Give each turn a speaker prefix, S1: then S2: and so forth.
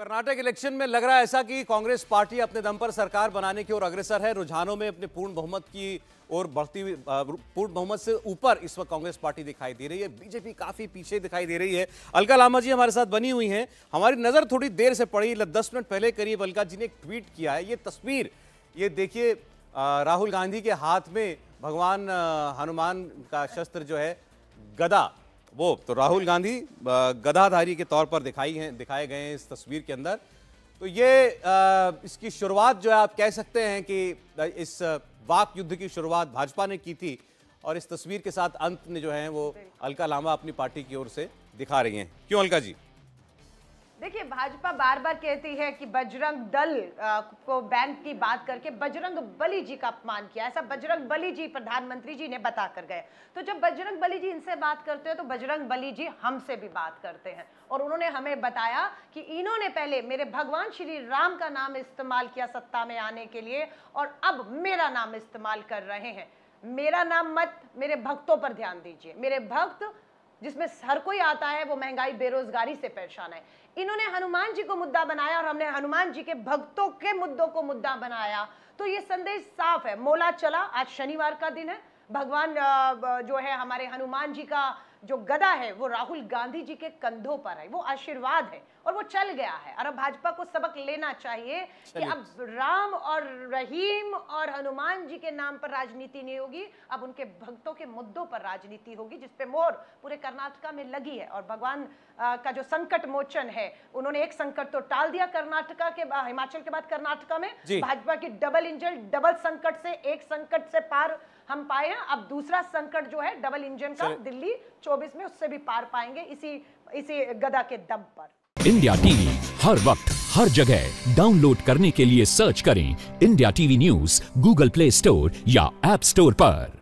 S1: Karnataka election में लग रहा है ऐसा कि कांग्रेस पार्टी अपने दम पर सरकार बनाने की ओर अग्रसर है रुझानों में अपने पूर्ण बहुमत की ओर बढ़ती हुई पूर्ण बहुमत से ऊपर इस वक्त कांग्रेस पार्टी दिखाई दे रही है बीजेपी काफी पीछे दिखाई दे रही है अलका लामा जी हमारे साथ बनी हुई हैं हमारी नजर थोड़ी देर से पड़ी दस मिनट पहले करीब अलका जी ने एक ट्वीट किया है ये तस्वीर ये देखिए राहुल गांधी के हाथ में भगवान हनुमान का शस्त्र जो है गदा वो तो राहुल गांधी गदाधारी के तौर पर दिखाई हैं दिखाए गए हैं इस तस्वीर के अंदर तो ये इसकी शुरुआत जो है आप कह सकते हैं कि इस वाक युद्ध की शुरुआत भाजपा ने की थी और इस तस्वीर के साथ अंत में जो है वो अलका लामा अपनी पार्टी की ओर से दिखा रही हैं क्यों अलका जी
S2: देखिए भाजपा बार बार कहती है कि बजरंग दल को बैन की बात करके बजरंग बली जी का अपमान किया ऐसा बजरंग बली जी प्रधानमंत्री जी ने बता कर गए तो जब बजरंग बली जी इनसे बात करते हैं तो बजरंग बली जी हमसे भी बात करते हैं और उन्होंने हमें बताया कि इन्होंने पहले मेरे भगवान श्री राम का नाम इस्तेमाल किया सत्ता में आने के लिए और अब मेरा नाम इस्तेमाल कर रहे हैं मेरा नाम मत मेरे भक्तों पर ध्यान दीजिए मेरे भक्त जिसमें हर कोई आता है वो महंगाई बेरोजगारी से परेशान है इन्होंने हनुमान जी को मुद्दा बनाया और हमने हनुमान जी के भक्तों के मुद्दों को मुद्दा बनाया तो ये संदेश साफ है मोला चला आज शनिवार का दिन है भगवान जो है हमारे हनुमान जी का जो गदा है वो राहुल गांधी जी के कंधों पर है वो आशीर्वाद है और वो चल गया है और अब भाजपा को सबक लेना चाहिए कि अब राम और रहीम और हनुमान जी के नाम पर राजनीति नहीं होगी अब उनके भक्तों के मुद्दों पर राजनीति होगी जिसपे मोर पूरे कर्नाटका में लगी है और भगवान का जो संकट मोचन है उन्होंने एक संकट तो टाल दिया कर्नाटका के हिमाचल के बाद कर्नाटका में भाजपा की डबल इंजन डबल संकट से एक संकट से पार हम पाए हैं अब दूसरा संकट जो है डबल इंजन का दिल्ली 24 में उससे भी पार पाएंगे इसी इसी गदा के दम पर
S1: इंडिया टीवी हर वक्त हर जगह डाउनलोड करने के लिए सर्च करें India TV news Google Play Store या एप स्टोर पर